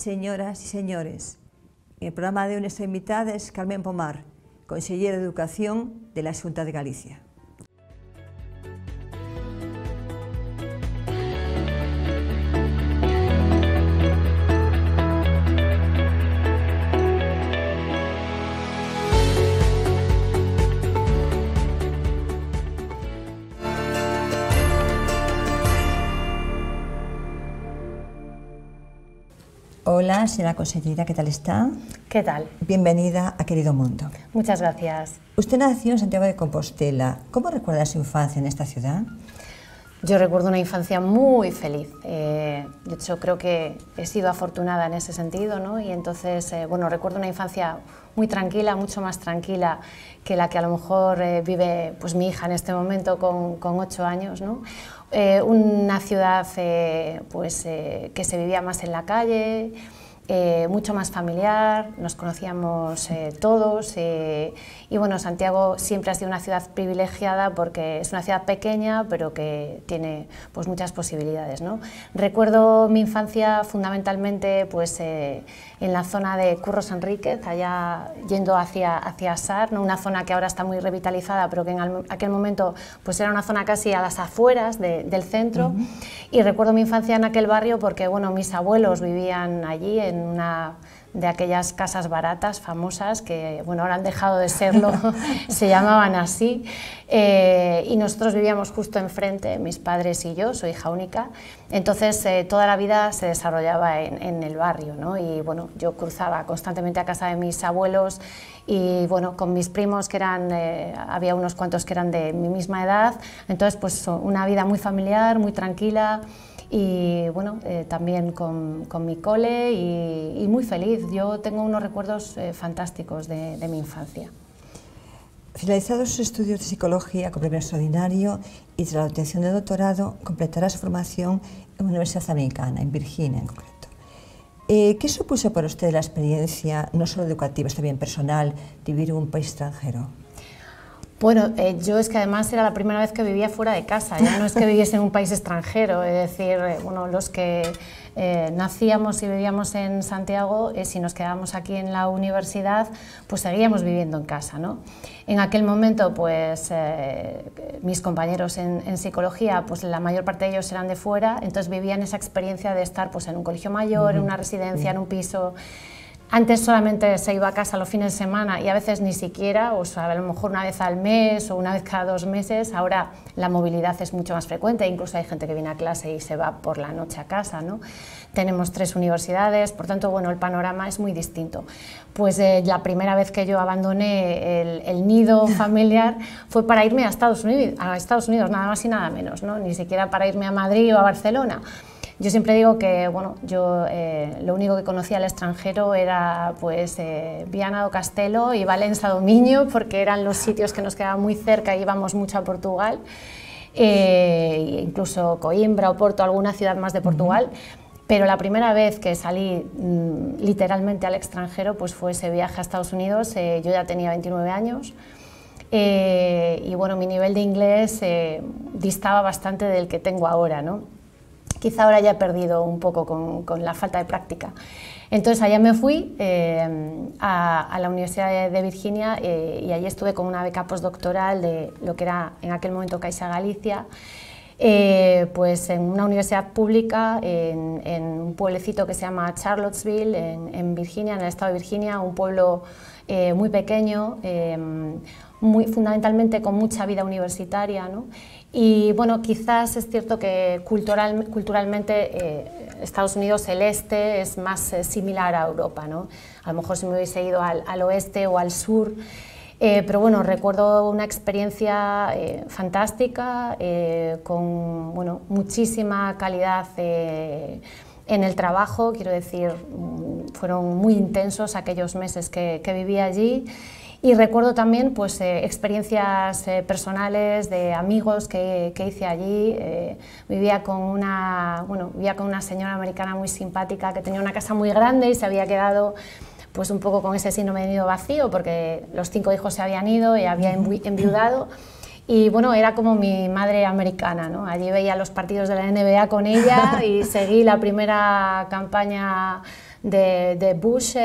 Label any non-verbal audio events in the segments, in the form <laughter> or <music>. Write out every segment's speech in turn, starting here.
señoras y señores. el programa de hoy nuestra invitada es Carmen Pomar, consejera de Educación de la Junta de Galicia. Hola, señora consejera, ¿qué tal está? ¿Qué tal? Bienvenida a Querido Mundo. Muchas gracias. Usted nació en Santiago de Compostela. ¿Cómo recuerda su infancia en esta ciudad? Yo recuerdo una infancia muy feliz. Eh, yo creo que he sido afortunada en ese sentido, ¿no? Y entonces, eh, bueno, recuerdo una infancia muy tranquila, mucho más tranquila que la que a lo mejor eh, vive pues, mi hija en este momento con, con ocho años, ¿no? Eh, una ciudad eh, pues, eh, que se vivía más en la calle, mucho más familiar, nos conocíamos todos y bueno, Santiago siempre ha sido una ciudad privilegiada porque es una ciudad pequeña pero que tiene pues, muchas posibilidades. Recuerdo mi infancia fundamentalmente pues, en la zona de Curros Enríquez, allá yendo hacia, hacia Sar, una zona que ahora está muy revitalizada, pero que en aquel momento pues era una zona casi a las afueras del centro. Y recuerdo mi infancia en aquel barrio porque bueno, mis abuelos vivían allí en una de aquellas casas baratas famosas que, bueno, ahora han dejado de serlo, <laughs> se llamaban así. Eh, y nosotros vivíamos justo enfrente, mis padres y yo, soy hija única. Entonces, eh, toda la vida se desarrollaba en, el barrio, Y bueno, yo cruzaba constantemente a casa de mis abuelos y bueno, con mis primos que eran, eh, había unos cuantos que eran de mi misma edad. Entonces, pues una vida muy familiar, muy tranquila y bueno, eh, también con, con, mi cole y, muy feliz. Yo tengo unos recuerdos eh, fantásticos de, mi infancia. Finalizados sus estudios de psicología con premio extraordinario y tras la obtención de doctorado, completará su formación en una universidad americana, en Virginia en concreto. Eh, ¿Qué supuso para usted la experiencia, no solo educativa, sino también personal, de vivir en un país extranjero? Bueno, eh, yo es que además era la primera vez que vivía fuera de casa, ya no es que <laughs> viviese en un país extranjero, es decir, eh, bueno, los que eh, nacíamos y vivíamos en Santiago, si nos quedábamos aquí en la universidad, pues seguíamos viviendo en casa, ¿no? En aquel momento, pues mis compañeros en, psicología, pues la mayor parte de ellos eran de fuera, entonces vivían esa experiencia de estar pues en un colegio mayor, en una residencia, en un piso, antes solamente se iba a casa los fines de semana y a veces ni siquiera, o a lo mejor una vez al mes o una vez cada dos meses. Ahora la movilidad es mucho más frecuente, incluso hay gente que viene a clase y se va por la noche a casa. ¿no? Tenemos tres universidades, por tanto, bueno, el panorama es muy distinto. Pues eh, la primera vez que yo abandoné el, nido <laughs> familiar fue para irme a Estados Unidos, nada más y nada menos, ni siquiera para irme a Madrid o a Barcelona. Yo siempre digo que, bueno, yo eh, lo único que conocía al extranjero era, pues, eh, Viana do Castelo y Valença do porque eran los sitios que nos quedaban muy cerca y íbamos mucho a Portugal, eh, e incluso Coimbra o Porto, alguna ciudad más de Portugal. Pero la primera vez que salí mm, literalmente al extranjero pues fue ese viaje a Estados Unidos. yo ya tenía 29 años y bueno, mi nivel de inglés distaba bastante del que tengo ahora, ¿no? quizá ahora ya he perdido un poco con, la falta de práctica. Entonces allá me fui eh, a, la Universidad de Virginia eh, y allí estuve con una beca postdoctoral de lo que era en aquel momento Caixa Galicia, eh, pues en una universidad pública en, un pueblecito que se llama Charlottesville, en Virginia, en el estado de Virginia, un pueblo muy pequeño muy, fundamentalmente con mucha vida universitaria. Y bueno, quizás es cierto que cultural, culturalmente eh, Estados Unidos, el este, es más eh, similar a Europa. ¿no? A lo mejor si me hubiese ido al, oeste o al sur. Eh, pero bueno, recuerdo una experiencia fantástica, con muchísima calidad en el trabajo, quiero decir, mm, fueron muy intensos aquellos meses que viví allí. Y recuerdo también pues, eh, experiencias eh, personales de amigos que, que hice allí. Eh, vivía, con una, bueno, vivía con una señora americana muy simpática que tenía una casa muy grande y se había quedado pues, un poco con ese síndrome de vacío porque los cinco hijos se habían ido y había enviudado. Y bueno, era como mi madre americana, ¿no? Allí veía los partidos de la NBA con ella <laughs> y seguí la primera campaña de, de Bush,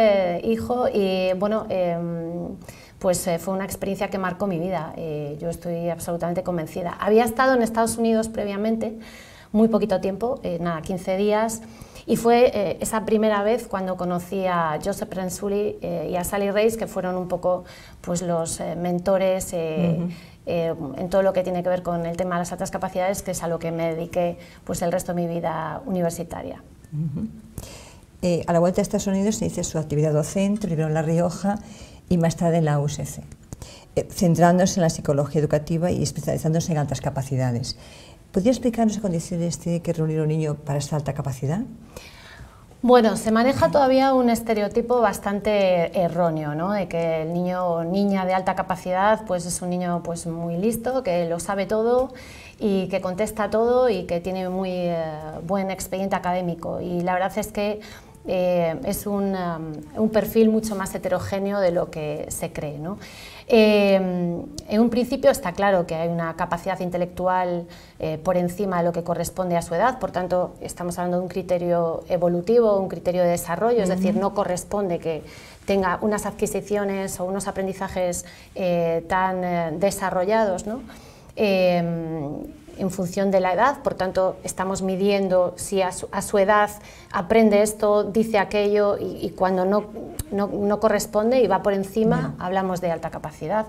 hijo, y bueno em, pues eh, fue una experiencia que marcó mi vida. Eh, yo estoy absolutamente convencida. Había estado en Estados Unidos previamente, muy poquito tiempo, eh, nada, 15 días, y fue esa primera vez cuando conocí a Joseph Renzulli y a Sally Reis, que fueron un poco pues, los mentores. en todo lo que tiene que ver con el tema de las altas capacidades, que es a lo que me dediqué pues, el resto de mi vida universitaria. a la vuelta de Estados Unidos se hizo su actividad docente, vivió en La Rioja y más tarde en la USC, eh, centrándose en la psicología educativa y especializándose en altas capacidades. ¿Podría explicarnos qué condiciones tiene que reunir un niño para esta alta capacidad? Bueno, se maneja todavía un estereotipo bastante erróneo, ¿no? De que el niño o niña de alta capacidad pues es un niño pues muy listo, que lo sabe todo y que contesta todo y que tiene muy eh, buen expediente académico. Y la verdad es que eh, es um, un, perfil mucho más heterogéneo de lo que se cree. ¿no? Eh, en un principio está claro que hay una capacidad intelectual eh, por encima de lo que corresponde a su edad, por tanto estamos hablando de un criterio evolutivo, un criterio de desarrollo, es decir, no corresponde que tenga unas adquisiciones o unos aprendizajes tan desarrollados. ¿no? en función de la edad, por tanto estamos midiendo si a su, edad aprende esto, dice aquello y, cuando no, no, corresponde y va por encima, hablamos de alta capacidad.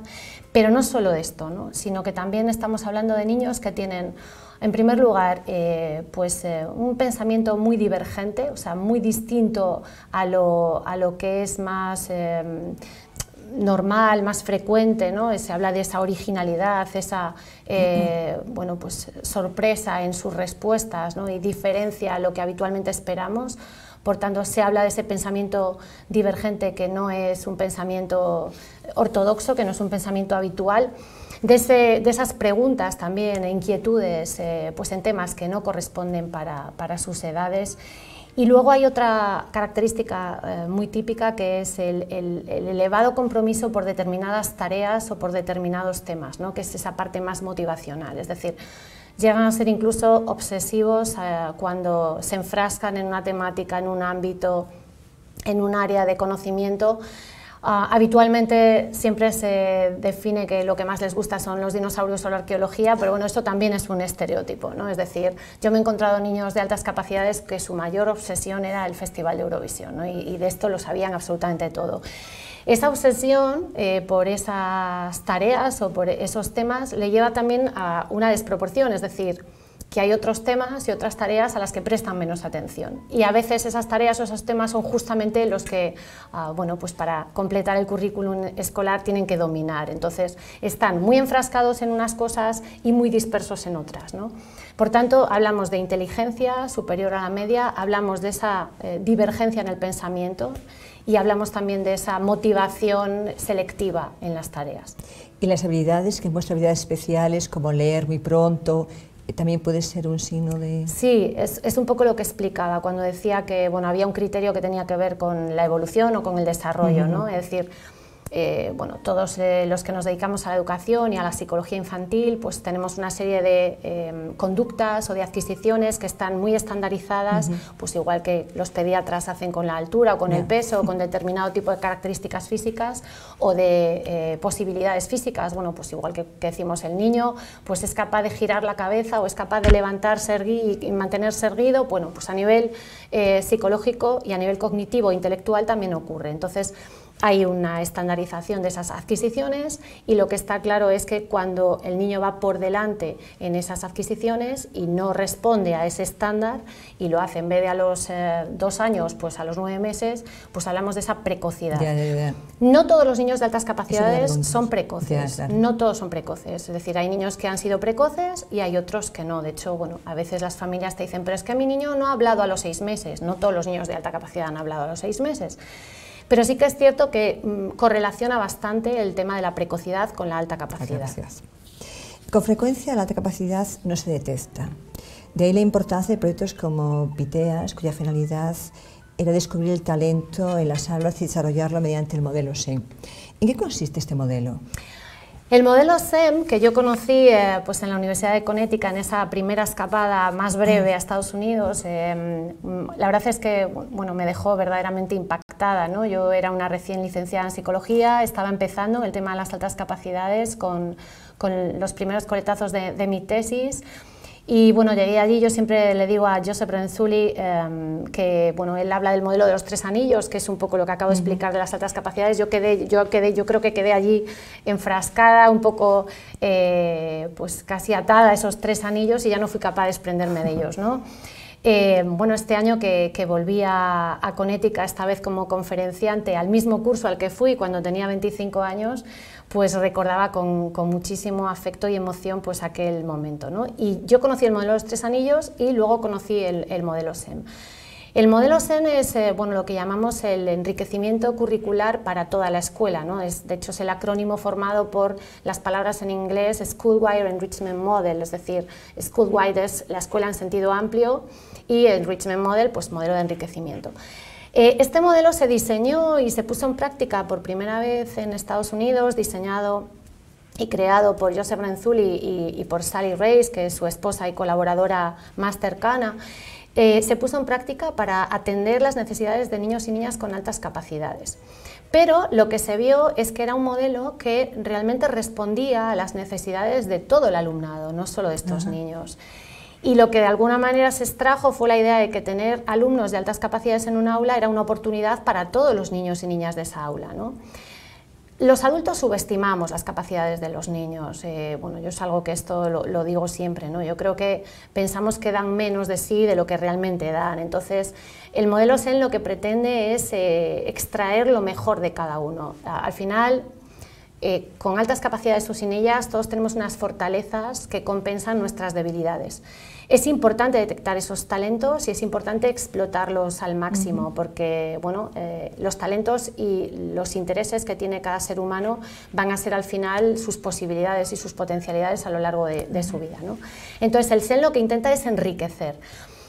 Pero no solo esto, sino que también estamos hablando de niños que tienen, en primer lugar, eh, pues, eh, un pensamiento muy divergente, o sea, muy distinto a lo, que es más... Em, normal, más frecuente, ¿no? se habla de esa originalidad, esa eh, pues, sorpresa en sus respuestas y diferencia a lo que habitualmente esperamos. Por tanto, se habla de ese pensamiento divergente que no es un pensamiento ortodoxo, que no es un pensamiento habitual. De, esas preguntas también, e inquietudes, eh, pues en temas que no corresponden para sus edades y luego hay otra característica eh, muy típica que es el, elevado compromiso por determinadas tareas o por determinados temas, que es esa parte más motivacional. Es decir, llegan a ser incluso obsesivos eh, cuando se enfrascan en una temática, en un ámbito, en un área de conocimiento Ah, habitualmente siempre se define que lo que más les gusta son los dinosaurios o la arqueología, pero bueno, esto también es un estereotipo, Es decir, yo me he encontrado niños de altas capacidades que su mayor obsesión era el Festival de Eurovisión, y, de esto lo sabían absolutamente todo. Esa obsesión eh, por esas tareas o por esos temas le lleva también a una desproporción, es decir, que hay otros temas y otras tareas a las que prestan menos atención. Y a veces esas tareas o esos temas son justamente los que, ah, bueno, pues para completar el currículum escolar tienen que dominar. Entonces, están muy enfrascados en unas cosas y muy dispersos en otras. ¿no? Por tanto, hablamos de inteligencia superior a la media, hablamos de esa eh, divergencia en el pensamiento y hablamos también de esa motivación selectiva en las tareas. Y las habilidades que muestran habilidades especiales como leer muy pronto, eh, también puede ser un signo de... Sí, es, un poco lo que explicaba cuando decía que bueno, había un criterio que tenía que ver con la evolución o con el desarrollo, ¿no? Es decir, eh, bueno, todos eh, los que nos dedicamos a la educación y a la psicología infantil, pues tenemos una serie de em, conductas o de adquisiciones que están muy estandarizadas, pues igual que los pediatras hacen con la altura o con el peso o con determinado tipo de características físicas o de eh, posibilidades físicas. Bueno, pues igual que, decimos el niño, pues es capaz de girar la cabeza o es capaz de levantarse y mantenerse erguido. Bueno, pues a nivel psicológico y a nivel cognitivo e intelectual también ocurre. Entonces, hay una estandarización de esas adquisiciones y lo que está claro es que cuando el niño va por delante en esas adquisiciones y no responde a ese estándar y lo hace en vez de a los eh, dos años, pues a los nueve meses, pues hablamos de esa precocidad. No todos los niños de altas capacidades son precoces, no todos son precoces, es decir, hay niños que han sido precoces y hay otros que no, de hecho, bueno, a veces las familias te dicen, pero es que mi niño no ha hablado a los seis meses, no todos los niños de alta capacidad han hablado a los seis meses. Pero sí que es cierto que mm, correlaciona bastante el tema de la precocidad con la alta capacidad. Con frecuencia la alta capacidad no se detesta. De ahí la importancia de proyectos como Piteas, cuya finalidad era descubrir el talento en las aulas y desarrollarlo mediante el modelo SEM. ¿En qué consiste este modelo? El modelo SEM, que yo conocí eh, pues en la Universidad de Connecticut, en esa primera escapada más breve a Estados Unidos, eh, mm, la verdad es que bueno, me dejó verdaderamente impactada. ¿no? Yo era una recién licenciada en psicología, estaba empezando el tema de las altas capacidades con, con los primeros coletazos de, de mi tesis. Y bueno, llegué allí, yo siempre le digo a Joseph Renzulli em, que, bueno, él habla del modelo de los tres anillos, que es un poco lo que acabo de explicar de las altas capacidades. Yo quedé, yo quedé, yo creo que quedé allí enfrascada, un poco, eh, pues casi atada a esos tres anillos y ya no fui capaz de desprenderme de ellos, eh, bueno, este año que, volví a, Conética, esta vez como conferenciante, al mismo curso al que fui cuando tenía 25 años, pues recordaba con, muchísimo afecto y emoción pues aquel momento. ¿no? Y yo conocí el modelo de los tres anillos y luego conocí el, modelo SEM. El modelo SEM e es eh, bueno, lo que llamamos el enriquecimiento curricular para toda la escuela. ¿no? Es, de hecho, es el acrónimo formado por las palabras en inglés Schoolwide Enrichment Model, es decir, Schoolwide es la escuela en sentido amplio y Enrichment Model, pues modelo de enriquecimiento. Eh, este modelo se diseñó y se puso en práctica por primera vez en Estados Unidos, diseñado y creado por Joseph Renzulli y, por Sally Reyes, que es su esposa y colaboradora más cercana, eh, se puso en práctica para atender las necesidades de niños y niñas con altas capacidades. Pero lo que se vio es que era un modelo que realmente respondía a las necesidades de todo el alumnado, no solo de estos niños y lo que de alguna manera se extrajo fue la idea de que tener alumnos de altas capacidades en un aula era una oportunidad para todos los niños y niñas de esa aula. Los adultos subestimamos las capacidades de los niños. Eh, bueno, yo es algo que esto lo, digo siempre, ¿no? Yo creo que pensamos que dan menos de sí de lo que realmente dan. Entonces, el modelo SEN lo que pretende es eh, extraer lo mejor de cada uno. Al final, eh, con altas capacidades o sin ellas, todos tenemos unas fortalezas que compensan nuestras debilidades. Es importante detectar esos talentos y es importante explotarlos al máximo, porque bueno, eh, los talentos y los intereses que tiene cada ser humano van a ser al final sus posibilidades y sus potencialidades a lo largo de, su vida. Entonces, el Zen lo que intenta es enriquecer.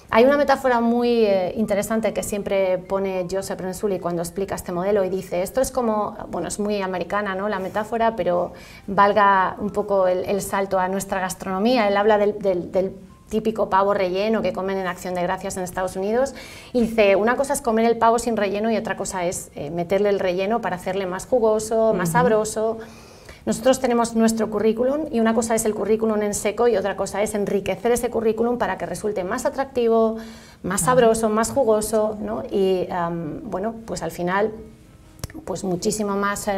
Hay una metáfora muy eh, interesante que siempre pone Joseph Renzulli cuando explica este modelo y dice, esto es como, bueno, es muy americana ¿no? la metáfora, pero valga un poco el, salto a nuestra gastronomía. Él habla típico pavo relleno que comen en Acción de Gracias en Estados Unidos. Y dice, una cosa es comer el pavo sin relleno y otra cosa es eh, meterle el relleno para hacerle más jugoso, más sabroso. Nosotros tenemos nuestro currículum y una cosa es el currículum en seco y otra cosa es enriquecer ese currículum para que resulte más atractivo, más sabroso, más jugoso, Y bueno, pues al final pues muchísimo más eh,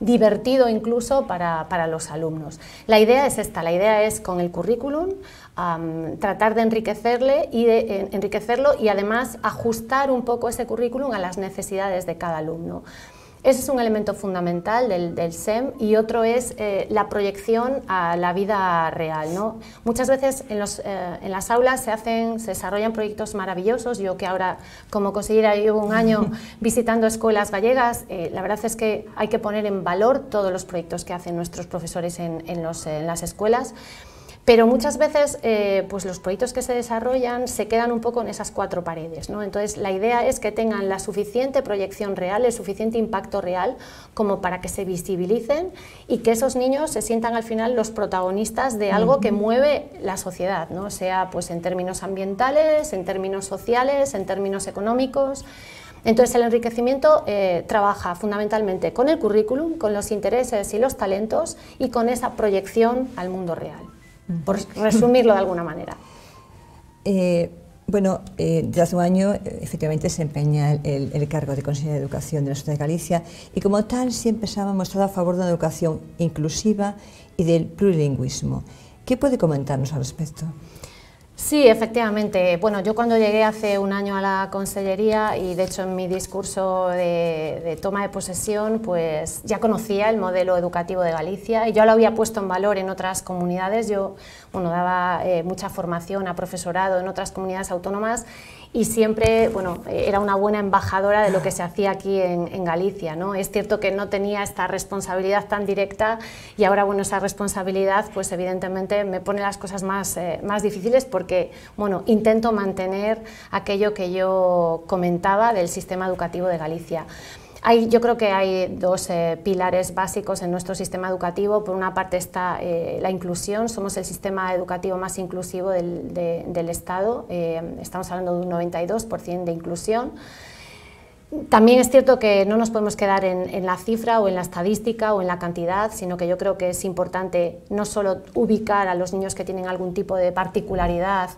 divertido incluso para, para, los alumnos. La idea es esta, la idea es con el currículum tratar de enriquecerle y eh, enriquecerlo y además ajustar un poco ese currículum a las necesidades de cada alumno. Ese es un elemento fundamental del, SEM y otro es eh, la proyección a la vida real. Muchas veces eh, en, las aulas se, hacen, se desarrollan proyectos maravillosos. Yo que ahora, como consejera, llevo un año <laughs> visitando escuelas gallegas, la verdad es que hay que poner en valor todos los proyectos que hacen nuestros profesores en las escuelas. Pero muchas veces eh, pues los proyectos que se desarrollan se quedan un poco en esas cuatro paredes. ¿no? Entonces la idea es que tengan la suficiente proyección real, el suficiente impacto real como para que se visibilicen y que esos niños se sientan al final los protagonistas de algo que mueve la sociedad, ¿no? sea pues en términos ambientales, en términos sociales, en términos económicos. Entonces el enriquecimiento eh, trabaja fundamentalmente con el currículum, con los intereses y los talentos y con esa proyección al mundo real por resumirlo de alguna manera. <laughs> Eh, bueno, desde eh, hace un año eh, efectivamente se empeña el, cargo de consejera de Educación de la Sociedad de Galicia y como tal siempre se ha mostrado a favor de una educación inclusiva y del plurilingüismo. ¿Qué puede comentarnos al respecto? Sí, efectivamente. Bueno, yo cuando llegué hace un año a la consellería y de hecho en mi discurso de, toma de posesión, pues ya conocía el modelo educativo de Galicia y yo lo había puesto en valor en otras comunidades. Yo, bueno, daba eh, mucha formación a profesorado en otras comunidades autónomas y siempre bueno, eh, era una buena embajadora de lo que se hacía aquí en, Galicia. ¿no? Es cierto que no tenía esta responsabilidad tan directa y ahora bueno, esa responsabilidad pues evidentemente me pone las cosas más, eh, difíciles porque bueno, intento mantener aquello que yo comentaba del sistema educativo de Galicia yo creo que hay dos eh, pilares básicos en nuestro sistema educativo. Por una parte está eh, la inclusión. Somos el sistema educativo más inclusivo del, Estado. Eh, estamos hablando de un 92% de inclusión. También es cierto que no nos podemos quedar en, en, la cifra o en la estadística o en la cantidad, sino que yo creo que es importante no solo ubicar a los niños que tienen algún tipo de particularidad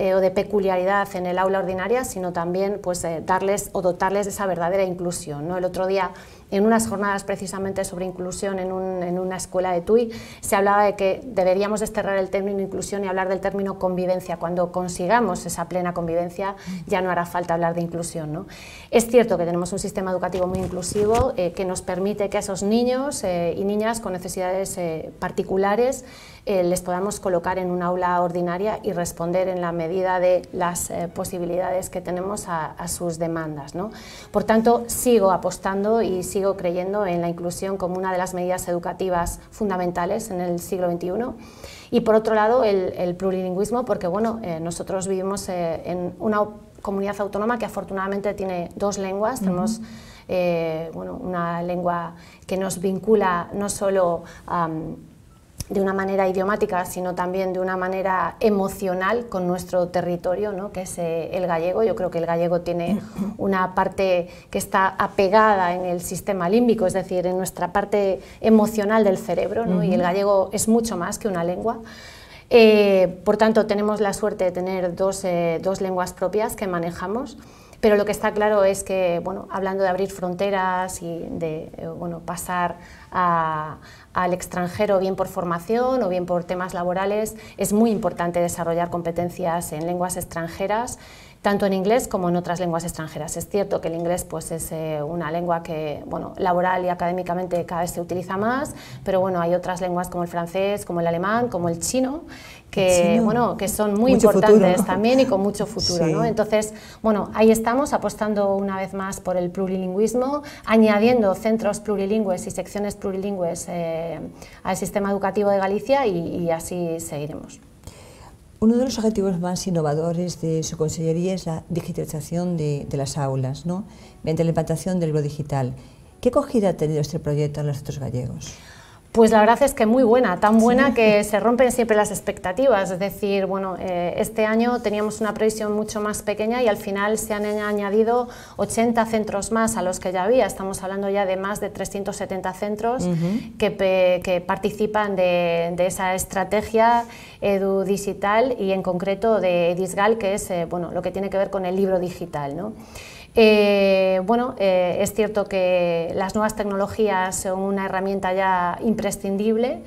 eh, o de peculiaridad en el aula ordinaria, sino también pues, eh, darles o dotarles de esa verdadera inclusión. ¿no? El otro día, en unas jornadas precisamente sobre inclusión en, una escuela de TUI, se hablaba de que deberíamos desterrar el término inclusión y hablar del término convivencia. Cuando consigamos esa plena convivencia, ya no hará falta hablar de inclusión. Es cierto que tenemos un sistema educativo muy inclusivo eh, que nos permite que esos niños y niñas con necesidades particulares, eh, les podamos colocar en un aula ordinaria y responder en la medida de las eh, posibilidades que tenemos a, sus demandas. ¿no? Por tanto, sigo apostando y sigo creyendo en la inclusión como una de las medidas educativas fundamentales en el siglo XXI. Y por otro lado, el, plurilingüismo, porque bueno, eh, nosotros vivimos en una comunidad autónoma que afortunadamente tiene dos lenguas, tenemos bueno, una lengua que nos vincula no solo a de una manera idiomática, sino también de una manera emocional con nuestro territorio, ¿no? que es eh, el gallego. Yo creo que el gallego tiene <laughs> una parte que está apegada en el sistema límbico, es decir, en nuestra parte emocional del cerebro, y el gallego es mucho más que una lengua. Eh, por tanto, tenemos la suerte de tener eh, dos, lenguas propias que manejamos pero lo que está claro es que, bueno, hablando de abrir fronteras y de, bueno, pasar a, al extranjero, bien por formación o bien por temas laborales, es muy importante desarrollar competencias en lenguas extranjeras tanto en inglés como en otras lenguas extranjeras. Es cierto que el inglés pues, es eh, una lengua que bueno, laboral y académicamente cada vez se utiliza más, pero bueno, hay otras lenguas como el francés, como el alemán, como el chino, que, bueno, que son muy importantes también y con mucho futuro. Entonces, bueno, ahí estamos apostando una vez más por el plurilingüismo, añadiendo centros plurilingües y secciones plurilingües eh, al sistema educativo de Galicia y así seguiremos. Uno de los objetivos más innovadores de su consellería es la digitalización de, las aulas, ¿no? mediante la implantación del libro digital. ¿Qué acogida ha tenido este proyecto en los otros gallegos? Pues la verdad es que muy buena, tan buena que se rompen siempre las expectativas. Es decir, bueno, eh, este año teníamos una previsión mucho más pequeña y al final se han añadido 80 centros más a los que ya había. Estamos hablando ya de más de 370 centros que, participan de, esa estrategia edu digital y en concreto de Edisgal, que es eh, bueno, lo que tiene que ver con el libro digital. ¿no? Eh, bueno, eh, es cierto que las nuevas tecnologías son una herramienta ya imprescindible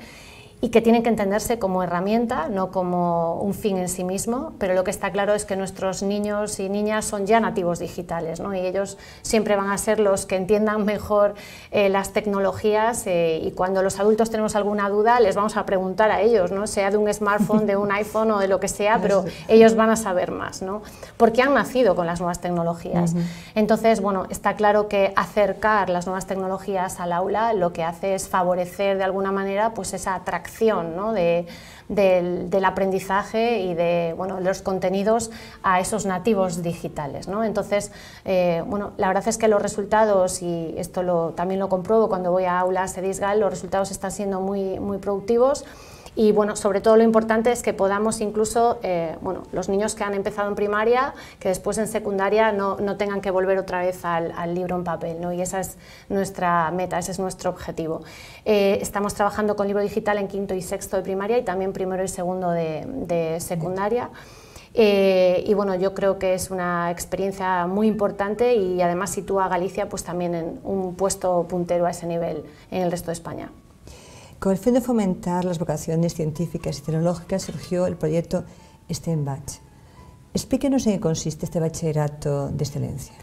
y que tienen que entenderse como herramienta, no como un fin en sí mismo, pero lo que está claro es que nuestros niños y niñas son ya nativos digitales ¿no? y ellos siempre van a ser los que entiendan mejor eh, las tecnologías eh, y cuando los adultos tenemos alguna duda les vamos a preguntar a ellos, ¿no? sea de un smartphone, de un <laughs> iPhone o de lo que sea, pero ellos van a saber más, ¿no? porque han nacido con las nuevas tecnologías. Entonces, bueno, está claro que acercar las nuevas tecnologías al aula lo que hace es favorecer de alguna manera pues esa atracción acción del, aprendizaje y de bueno, los contenidos a esos nativos digitales. Entonces, eh, bueno, la verdad es que los resultados, y esto lo, también lo compruebo cuando voy a aulas de DISGAL, los resultados están siendo muy, muy productivos. Y bueno, sobre todo lo importante es que podamos incluso, eh, bueno, los niños que han empezado en primaria, que después en secundaria no, tengan que volver otra vez al, libro en papel, ¿no? Y esa es nuestra meta, ese es nuestro objetivo. Eh, estamos trabajando con libro digital en quinto y sexto de primaria y también primero y segundo de, secundaria. Eh, y bueno, yo creo que es una experiencia muy importante y además sitúa a Galicia pues también en un puesto puntero a ese nivel en el resto de España. Con el fin de fomentar las vocaciones científicas y tecnológicas surgió el proyecto STEM-BACH. Explíquenos en qué consiste este bachillerato de excelencia.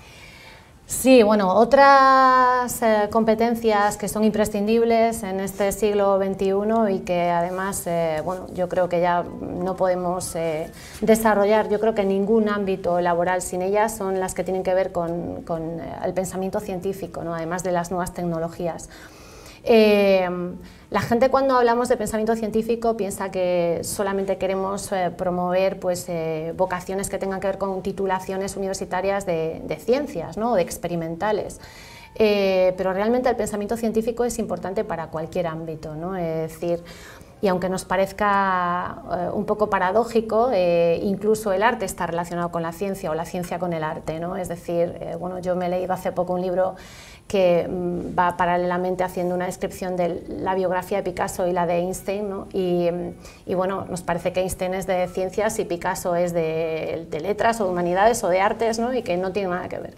Sí, bueno, otras eh, competencias que son imprescindibles en este siglo XXI y que además, eh, bueno, yo creo que ya no podemos eh, desarrollar, yo creo que ningún ámbito laboral sin ellas son las que tienen que ver con, el pensamiento científico, además de las nuevas tecnologías. Eh, la gente cuando hablamos de pensamiento científico piensa que solamente queremos eh, promover pues, eh, vocaciones que tengan que ver con titulaciones universitarias de, ciencias ¿no? o de experimentales. pero realmente el pensamiento científico es importante para cualquier ámbito. ¿no? Es decir, y aunque nos parezca un poco paradójico, incluso el arte está relacionado con la ciencia o la ciencia con el arte, ¿no? Es decir, bueno, yo me leído hace poco un libro que mm, va paralelamente haciendo una descripción de la biografía de Picasso y la de Einstein. ¿no? Y, mm, bueno, nos parece que Einstein es de ciencias y Picasso es de, letras o de humanidades o de artes ¿no? y que no tiene nada que ver.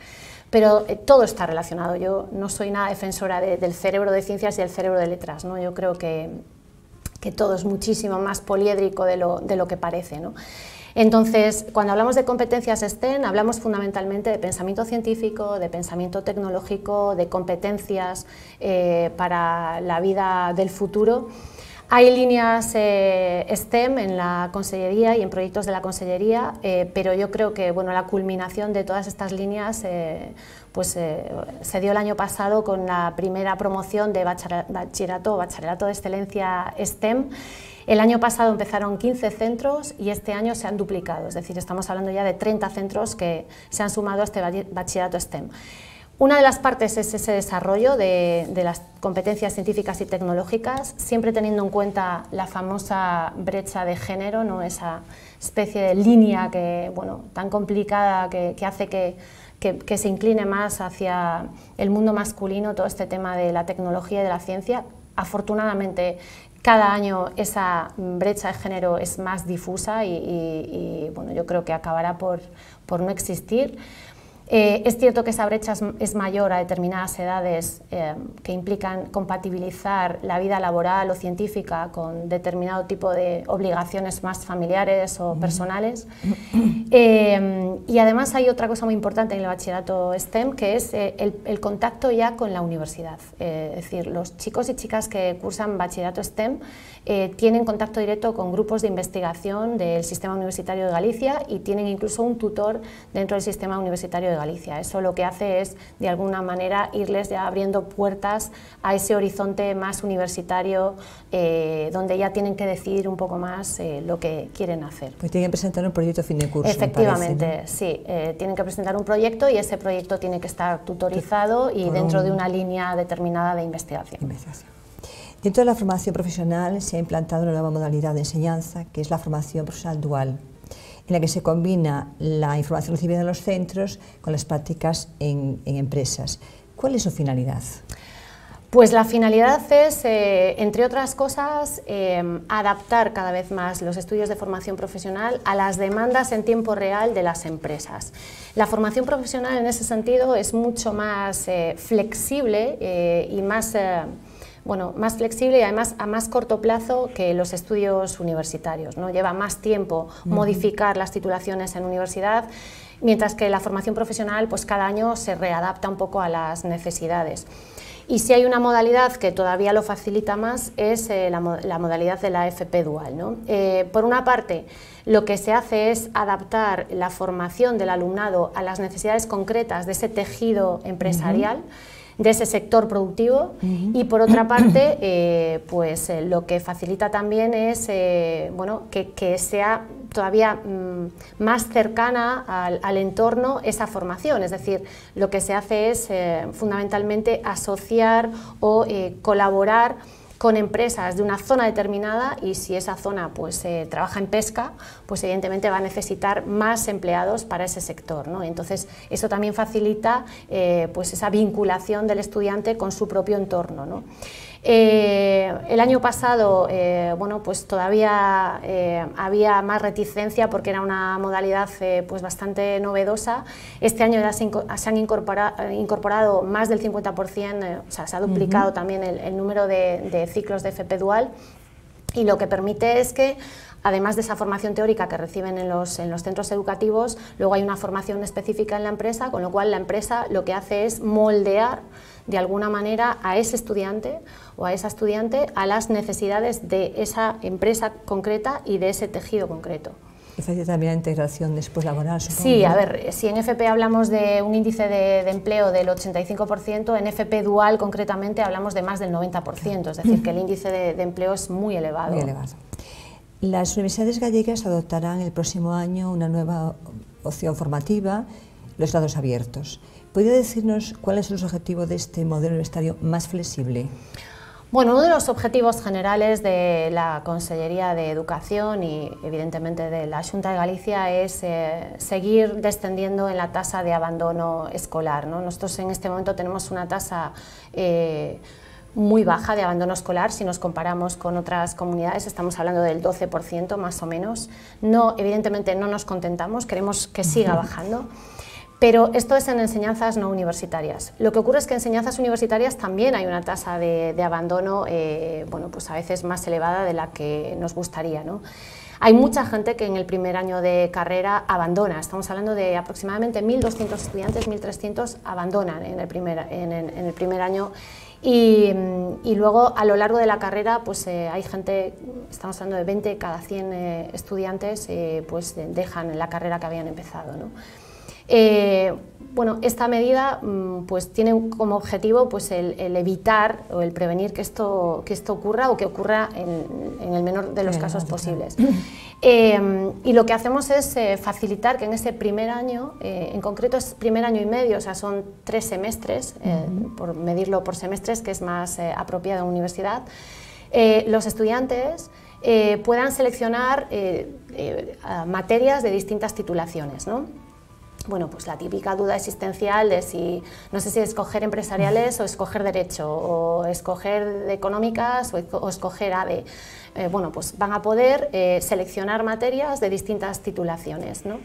Pero eh, todo está relacionado. Yo no soy nada defensora del cerebro de ciencias y del cerebro de letras. ¿no? Yo creo que, que todo es muchísimo más poliédrico de lo, de lo que parece. ¿no? Entonces, cuando hablamos de competencias STEM, hablamos fundamentalmente de pensamiento científico, de pensamiento tecnológico, de competencias eh, para la vida del futuro. Hay líneas eh, STEM en la consellería y en proyectos de la consellería, eh, pero yo creo que bueno, la culminación de todas estas líneas pues, se dio el año pasado con la primera promoción de bachillerato o bachillerato de excelencia STEM. El año pasado empezaron 15 centros y este año se han duplicado, es decir, estamos hablando ya de 30 centros que se han sumado a este bachillerato STEM. Una de las partes es ese desarrollo de, las competencias científicas y tecnológicas, siempre teniendo en cuenta la famosa brecha de género, ¿no? esa especie de línea que, bueno, tan complicada que, hace que, se incline más hacia el mundo masculino todo este tema de la tecnología y de la ciencia. Afortunadamente cada año esa brecha de género es más difusa y, bueno, yo creo que acabará por, por no existir. Eh, es cierto que esa brecha es, mayor a determinadas edades eh, que implican compatibilizar la vida laboral o científica con determinado tipo de obligaciones más familiares o personales. Eh, y además hay otra cosa muy importante en el bachillerato STEM, que es el, contacto ya con la universidad. es decir, los chicos y chicas que cursan bachillerato STEM tienen contacto directo con grupos de investigación del sistema universitario de Galicia y tienen incluso un tutor dentro del sistema universitario de Galicia. Eso lo que hace es, de alguna manera, irles ya abriendo puertas a ese horizonte más universitario, eh, donde ya tienen que decidir un poco más eh, lo que quieren hacer. Pues tienen que presentar un proyecto a fin de curso. Efectivamente, sí. Eh, tienen que presentar un proyecto y ese proyecto tiene que estar tutorizado y dentro de una línea determinada de investigación. Dentro de la formación profesional se ha implantado una nueva modalidad de enseñanza, que es la formación profesional dual en la que se combina la información recibida en los centros con las prácticas en, empresas. ¿Cuál es su finalidad? Pues la finalidad es, eh, entre otras cosas, eh, adaptar cada vez más los estudios de formación profesional a las demandas en tiempo real de las empresas. La formación profesional en ese sentido es mucho más eh, flexible y más bueno, más flexible y además a más corto plazo que los estudios universitarios. ¿no? Lleva más tiempo modificar las titulaciones en universidad, mientras que la formación profesional pues cada año se readapta un poco a las necesidades. Y si hay una modalidad que todavía lo facilita más es eh, la, modalidad de la FP dual. Eh, por una parte, lo que se hace es adaptar la formación del alumnado a las necesidades concretas de ese tejido empresarial de ese sector productivo y por otra parte eh, pues eh, lo que facilita también es eh, bueno que, sea todavía mm, más cercana al, entorno esa formación es decir lo que se hace es fundamentalmente asociar o colaborar con empresas de una zona determinada y si esa zona pues, eh, trabaja en pesca, pues evidentemente va a necesitar más empleados para ese sector. ¿no? Entonces, eso también facilita eh, pues, esa vinculación del estudiante con su propio entorno. Eh, el año pasado, eh, bueno, pues todavía eh, había más reticencia porque era una modalidad pues bastante novedosa. Este año ya se, han incorporado más del 50%, o sea, se ha duplicado también el, número de, de, ciclos de FP Dual y lo que permite es que además de esa formación teórica que reciben en los, centros educativos, luego hay una formación específica en la empresa, con lo cual la empresa lo que hace es moldear de alguna manera a ese estudiante o a esa estudiante a las necesidades de esa empresa concreta y de ese tejido concreto. Efecto también la integración después laboral, Sí, a ver, si en FP hablamos de un índice de, empleo del 85%, en FP dual concretamente hablamos de más del 90%, es decir, que el índice de, de empleo es muy elevado. Muy elevado. Las universidades gallegas adoptarán el próximo año una nueva opción formativa, los grados abiertos. ¿Podría decirnos cuál es el objetivo de este modelo universitario más flexible? Bueno, uno de los objetivos generales de la Consellería de Educación y evidentemente de la Junta de Galicia es eh, seguir descendiendo en la tasa de abandono escolar. Nosotros en este momento tenemos una tasa eh, muy baja de abandono escolar si nos comparamos con otras comunidades, estamos hablando del 12% más o menos. No, evidentemente no nos contentamos, queremos que siga bajando. Pero esto es en enseñanzas no universitarias. Lo que ocurre es que en enseñanzas universitarias también hay una tasa de, abandono, eh, bueno, pues a veces más elevada de la que nos gustaría, Hay mucha gente que en el primer año de carrera abandona. Estamos hablando de aproximadamente 1.200 estudiantes, 1.300 abandonan en el primer, en el primer año Mm, y, luego a lo largo de la carrera pues eh, hay gente, estamos hablando de 20 cada 100 eh, estudiantes eh, pues dejan la carrera que habían empezado. Bueno, esta medida mm, pues, tiene como objetivo pues, el, evitar o el prevenir que esto, que esto ocurra o que ocurra en, el menor de los casos posibles. Eh, y lo que hacemos es eh, facilitar que en ese primer año, eh, en concreto es primer año y medio, o sea, son tres semestres, por medirlo por semestres, que es más apropiado en universidad, los estudiantes puedan seleccionar materias de distintas titulaciones. ¿no? bueno, pues la típica duda existencial de si, no sé si escoger empresariales o escoger derecho, o escoger económicas o, escoger ADE. Eh, bueno, pues van a poder eh, seleccionar materias de distintas titulaciones, ¿no?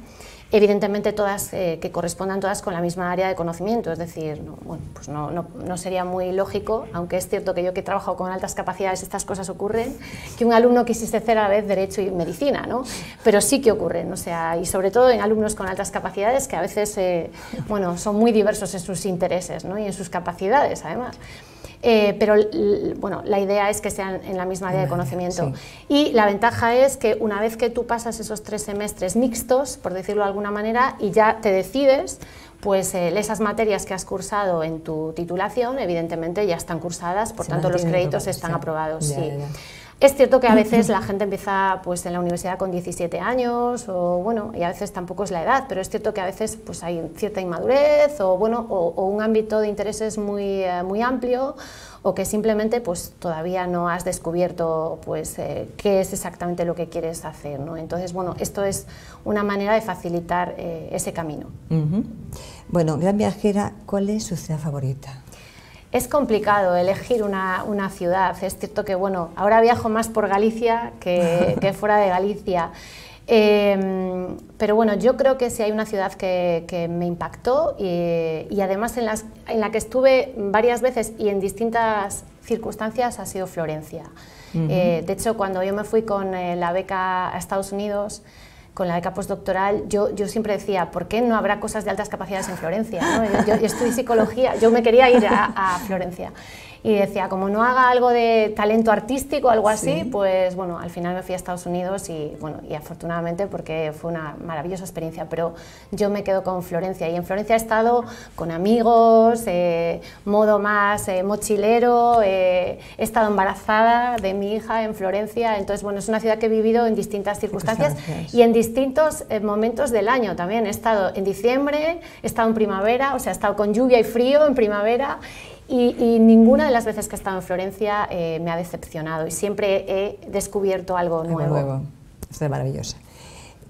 Evidentemente todas eh, que correspondan todas con la misma área de conocimiento, es decir, no, pues sería muy lógico, aunque es cierto que yo que trabajo con altas capacidades estas cosas ocurren, que un alumno quisiese hacer a la vez Derecho y Medicina, ¿no? Pero sí que ocurren, o sea, y sobre todo en alumnos con altas capacidades que a veces, eh, bueno, son muy diversos en sus intereses, ¿no? Y en sus capacidades, además. Eh, pero bueno, la idea es que sean en la misma área de conocimiento. Y la ventaja es que una vez que tú pasas esos tres semestres mixtos, por decirlo de alguna manera, y ya te decides, pues eh, esas materias que has cursado en tu titulación, evidentemente ya están cursadas, por tanto los créditos están aprobados. Es cierto que a veces la gente empieza pues, en la universidad con 17 años, o bueno, y a veces tampoco es la edad, pero es cierto que a veces pues, hay cierta inmadurez o, bueno, o, un ámbito de intereses muy, eh, muy amplio o que simplemente pues, todavía no has descubierto pues, eh, qué es exactamente lo que quieres hacer. ¿no? Entonces, bueno, esto es una manera de facilitar eh, ese camino. Bueno, Gran Viajera, ¿cuál es su ciudad favorita? Es complicado elegir una, una, ciudad. Es cierto que, bueno, ahora viajo más por Galicia que, <laughs> fuera de Galicia. Em, pero bueno, yo creo que si hay una ciudad que, me impactó y, además en, en, la que estuve varias veces y en distintas circunstancias ha sido Florencia. Eh, de hecho, cuando yo me fui con eh, la beca a Estados Unidos, con la beca postdoctoral, yo, yo siempre decía, ¿por qué no habrá cosas de altas capacidades en Florencia? ¿no? Yo, estudié psicología, yo me quería ir a Florencia y decía, como no haga algo de talento artístico, algo así, pues bueno, al final me fui a Estados Unidos y bueno, y afortunadamente porque fue una maravillosa experiencia, pero yo me quedo con Florencia y en Florencia he estado con amigos, eh, modo más eh, mochilero, eh, he estado embarazada de mi hija en Florencia, entonces bueno, es una ciudad que he vivido en distintas circunstancias. y en distintos momentos del año también, he estado en diciembre, he estado en primavera, o sea, he estado con lluvia y frío en primavera y, ninguna de las veces que he estado en Florencia eh, me ha decepcionado y siempre he descubierto algo nuevo. Algo nuevo. Es maravillosa.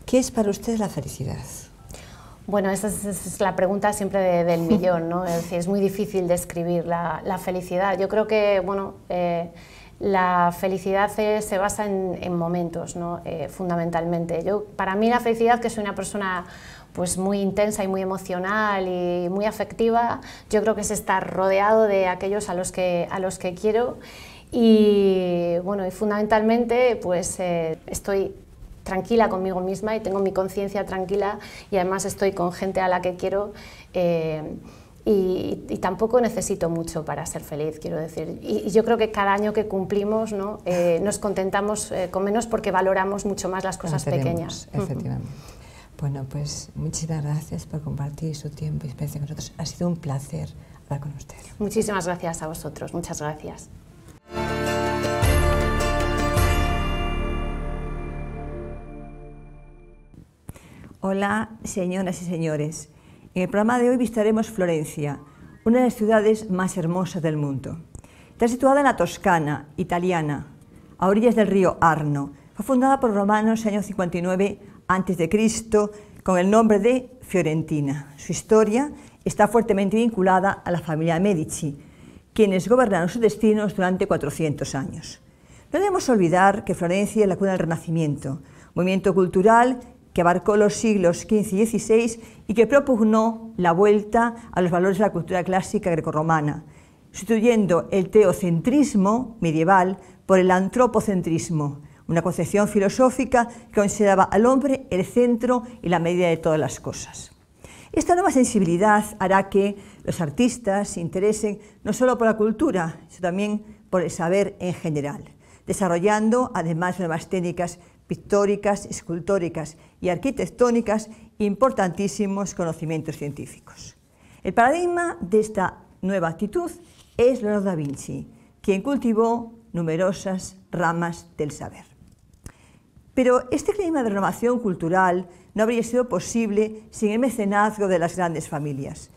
¿Qué es para usted la felicidad? Bueno, esa es, la pregunta siempre del <laughs> millón, ¿no? Es muy difícil describir la, felicidad. Yo creo que, bueno, eh, la felicidad se, basa en, momentos, ¿no? Eh, fundamentalmente. Yo, para mí la felicidad, que soy una persona pues muy intensa y muy emocional y muy afectiva, yo creo que es estar rodeado de aquellos a los que, a los que quiero y bueno, y fundamentalmente pues eh, estoy tranquila conmigo misma y tengo mi conciencia tranquila y además estoy con gente a la que quiero eh, y, tampoco necesito mucho para ser feliz, quiero decir. Y, yo creo que cada año que cumplimos ¿no? Eh, nos contentamos con menos porque valoramos mucho más las cosas pequeñas. Efectivamente. Bueno, pues muchísimas gracias por compartir su tiempo y experiencia con nosotros. Ha sido un placer hablar con usted. Muchísimas gracias a vosotros. Muchas gracias. Hola, señoras y señores. En el programa de hoy visitaremos Florencia, una de las ciudades más hermosas del mundo. Está situada en la Toscana, italiana, a orillas del río Arno. Fue fundada por romanos en el año 59 antes de Cristo, con el nombre de Fiorentina. Su historia está fuertemente vinculada a la familia Medici, quienes gobernaron sus destinos durante 400 años. No debemos olvidar que Florencia es la cuna del Renacimiento, movimiento cultural que abarcó los siglos XV y XVI y que propugnó la vuelta a los valores de la cultura clásica grecorromana, sustituyendo el teocentrismo medieval por el antropocentrismo, una concepción filosófica que consideraba al hombre el centro y la medida de todas las cosas. Esta nueva sensibilidad hará que los artistas se interesen no solo por la cultura, sino también por el saber en general, desarrollando además nuevas técnicas pictóricas, escultóricas y arquitectónicas importantísimos conocimientos científicos. El paradigma de esta nueva actitud es Leonardo da Vinci, quien cultivó numerosas ramas del saber. Pero este clima de renovación cultural no habría sido posible sin el mecenazgo de las grandes familias,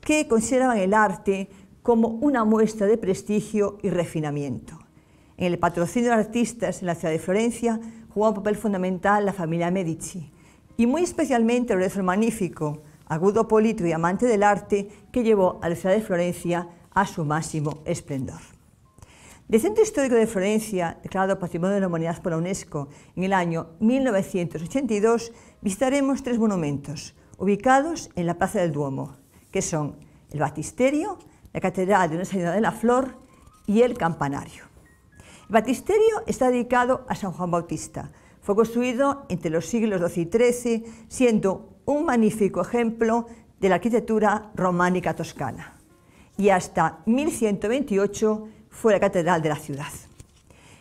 que consideraban el arte como una muestra de prestigio y refinamiento. En el patrocinio de artistas en la ciudad de Florencia jugó un papel fundamental la familia Medici, y muy especialmente Lorenzo el Magnífico, agudo político y amante del arte, que llevó a la ciudad de Florencia a su máximo esplendor. Del Centro Histórico de Florencia, declarado Patrimonio de la Humanidad por la UNESCO en el año 1982, visitaremos tres monumentos ubicados en la Plaza del Duomo, que son el Batisterio, la Catedral de una Señora de la Flor y el Campanario. El Batisterio está dedicado a San Juan Bautista. Fue construido entre los siglos XII y XIII, siendo un magnífico ejemplo de la arquitectura románica toscana. Y hasta 1128 fue la catedral de la ciudad.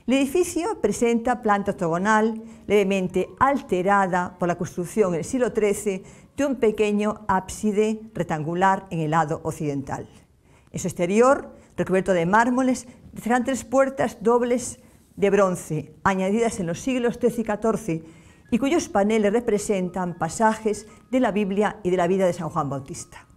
El edificio presenta planta octogonal, levemente alterada por la construcción en el siglo XIII de un pequeño ábside rectangular en el lado occidental. En su exterior, recubierto de mármoles, serán tres puertas dobles de bronce, añadidas en los siglos XIII y XIV, y cuyos paneles representan pasajes de la Biblia y de la vida de San Juan Bautista.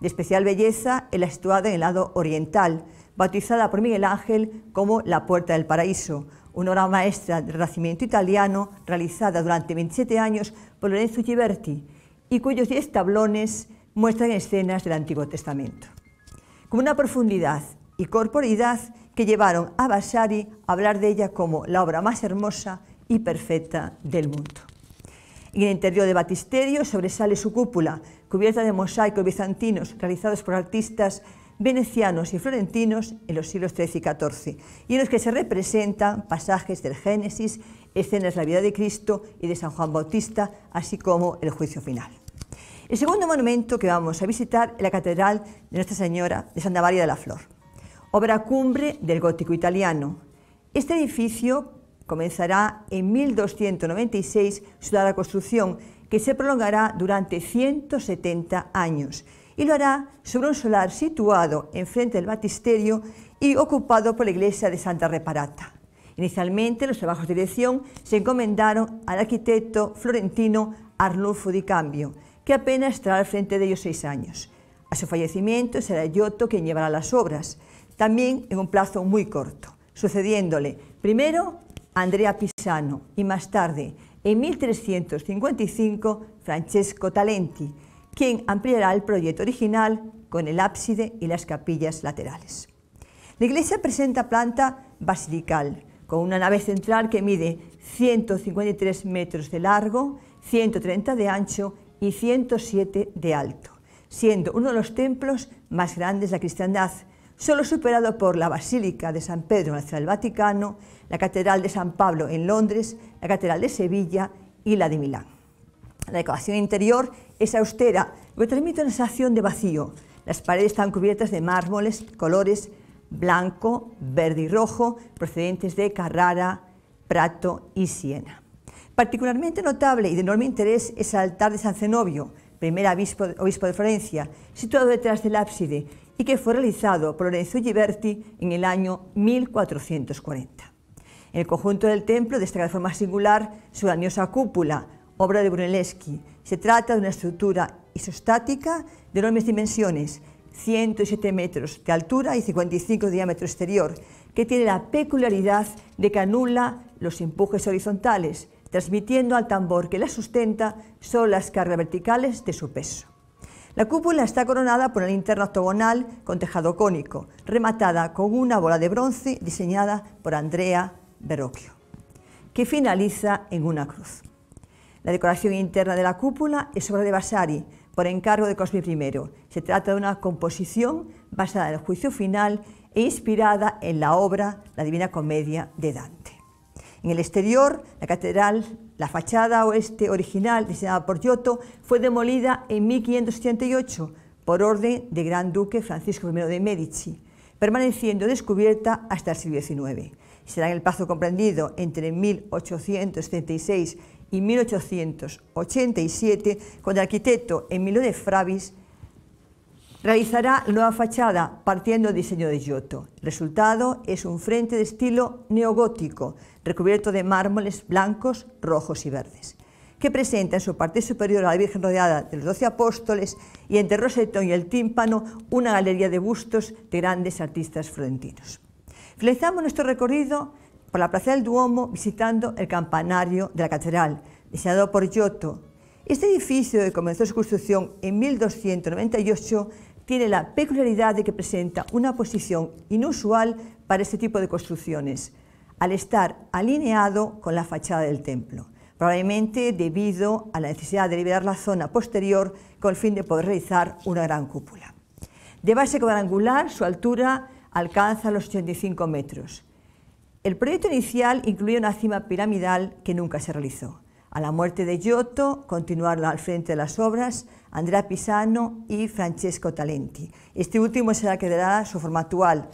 De especial belleza es la en el lado oriental, Bautizada por Miguel Ángel como La Puerta del Paraíso, una obra maestra del Renacimiento italiano realizada durante 27 años por Lorenzo Giberti y cuyos 10 tablones muestran escenas del Antiguo Testamento. Con una profundidad y corporidad que llevaron a Vasari a hablar de ella como la obra más hermosa y perfecta del mundo. En el interior del batisterio sobresale su cúpula, cubierta de mosaicos bizantinos realizados por artistas venecianos y florentinos en los siglos XIII y XIV, y en los que se representan pasajes del Génesis, escenas de la vida de Cristo y de San Juan Bautista, así como el juicio final. El segundo monumento que vamos a visitar es la Catedral de Nuestra Señora de Santa María de la Flor, obra cumbre del gótico italiano. Este edificio comenzará en 1296 su larga construcción, que se prolongará durante 170 años y lo hará sobre un solar situado enfrente del batisterio y ocupado por la iglesia de Santa Reparata. Inicialmente los trabajos de dirección se encomendaron al arquitecto florentino Arnulfo di Cambio, que apenas estará al frente de ellos seis años. A su fallecimiento será Giotto quien llevará las obras, también en un plazo muy corto, sucediéndole primero Andrea Pisano y más tarde, en 1355, Francesco Talenti, quien ampliará el proyecto original con el ábside y las capillas laterales. La iglesia presenta planta basilical, con una nave central que mide 153 metros de largo, 130 de ancho y 107 de alto, siendo uno de los templos más grandes de la cristiandad, solo superado por la Basílica de San Pedro en la Vaticano, la Catedral de San Pablo en Londres, la Catedral de Sevilla y la de Milán. La decoración interior es austera, lo que transmite una sensación de vacío. Las paredes están cubiertas de mármoles, colores blanco, verde y rojo, procedentes de Carrara, Prato y Siena. Particularmente notable y de enorme interés es el altar de San Zenobio, primer obispo, de Florencia, situado detrás del ábside y que fue realizado por Lorenzo Giberti en el año 1440. el conjunto del templo destaca de forma singular su graniosa cúpula, obra de Brunelleschi. Se trata de una estructura isostática de enormes dimensiones, 107 metros de altura y 55 de diámetro exterior, que tiene la peculiaridad de que anula los empujes horizontales, transmitiendo al tambor que la sustenta solo las cargas verticales de su peso. La cúpula está coronada por una linterna octogonal con tejado cónico, rematada con una bola de bronce diseñada por Andrea Verrocchio, que finaliza en una cruz. La decoración interna de la cúpula es obra de Vasari, por encargo de Cosme I. Se trata de una composición basada en el juicio final e inspirada en la obra La Divina Comedia de Dante. En el exterior, la catedral, la fachada oeste original diseñada por Giotto, fue demolida en 1578 por orden del gran duque Francisco I de Medici, permaneciendo descubierta hasta el siglo XIX. Será en el plazo comprendido entre 1876 y 1887, cuando el arquitecto Emilio de Fravis, realizará la nueva fachada partiendo del diseño de Giotto. El resultado es un frente de estilo neogótico, recubierto de mármoles blancos, rojos y verdes, que presenta en su parte superior a la Virgen rodeada de los doce apóstoles y entre rosetón y el tímpano una galería de bustos de grandes artistas florentinos. Finalizamos nuestro recorrido por la plaza del Duomo visitando el campanario de la catedral, diseñado por Giotto. Este edificio, que comenzó su construcción en 1298, tiene la peculiaridad de que presenta una posición inusual para este tipo de construcciones, al estar alineado con la fachada del templo, probablemente debido a la necesidad de liberar la zona posterior con el fin de poder realizar una gran cúpula. De base cuadrangular, su altura alcanza los 85 metros. El proyecto inicial incluía una cima piramidal que nunca se realizó. A la muerte de Giotto, continuaron al frente de las obras Andrea Pisano y Francesco Talenti. Este último será que dará su forma actual,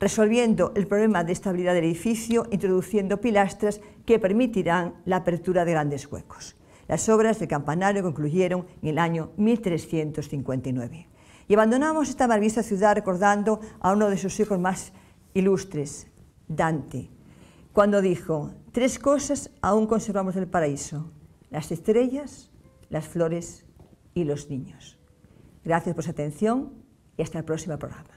resolviendo el problema de estabilidad del edificio introduciendo pilastras que permitirán la apertura de grandes huecos. Las obras del campanario concluyeron en el año 1359. Y abandonamos esta maravillosa ciudad recordando a uno de sus hijos más ilustres, Dante, cuando dijo, tres cosas aún conservamos el paraíso, las estrellas, las flores y los niños. Gracias por su atención y hasta el próximo programa.